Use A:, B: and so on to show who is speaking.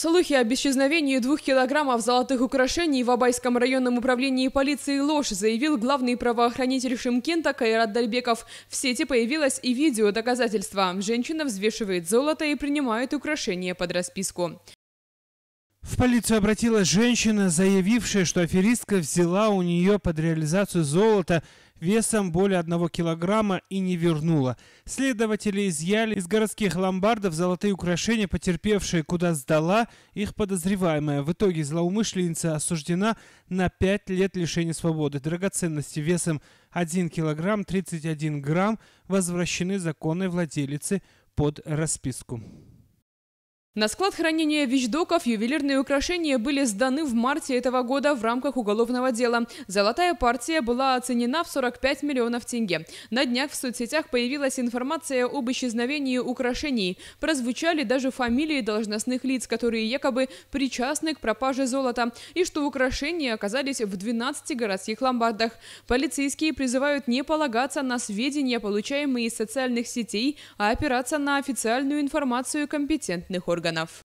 A: Слухи об исчезновении двух килограммов золотых украшений в Абайском районном управлении полиции ложь заявил главный правоохранитель Шимкента Кайрат Дальбеков. В сети появилось и видео доказательства. Женщина взвешивает золото и принимает украшения под расписку.
B: В полицию обратилась женщина, заявившая, что аферистка взяла у нее под реализацию золота весом более 1 килограмма и не вернула. Следователи изъяли из городских ломбардов золотые украшения, потерпевшие, куда сдала их подозреваемая. В итоге злоумышленница осуждена на 5 лет лишения свободы. Драгоценности весом 1 килограмм 31 грамм возвращены законной владелице под расписку.
A: На склад хранения вещдоков ювелирные украшения были сданы в марте этого года в рамках уголовного дела. Золотая партия была оценена в 45 миллионов тенге. На днях в соцсетях появилась информация об исчезновении украшений. Прозвучали даже фамилии должностных лиц, которые якобы причастны к пропаже золота, и что украшения оказались в 12 городских ломбардах. Полицейские призывают не полагаться на сведения, получаемые из социальных сетей, а опираться на официальную информацию компетентных органов. органов.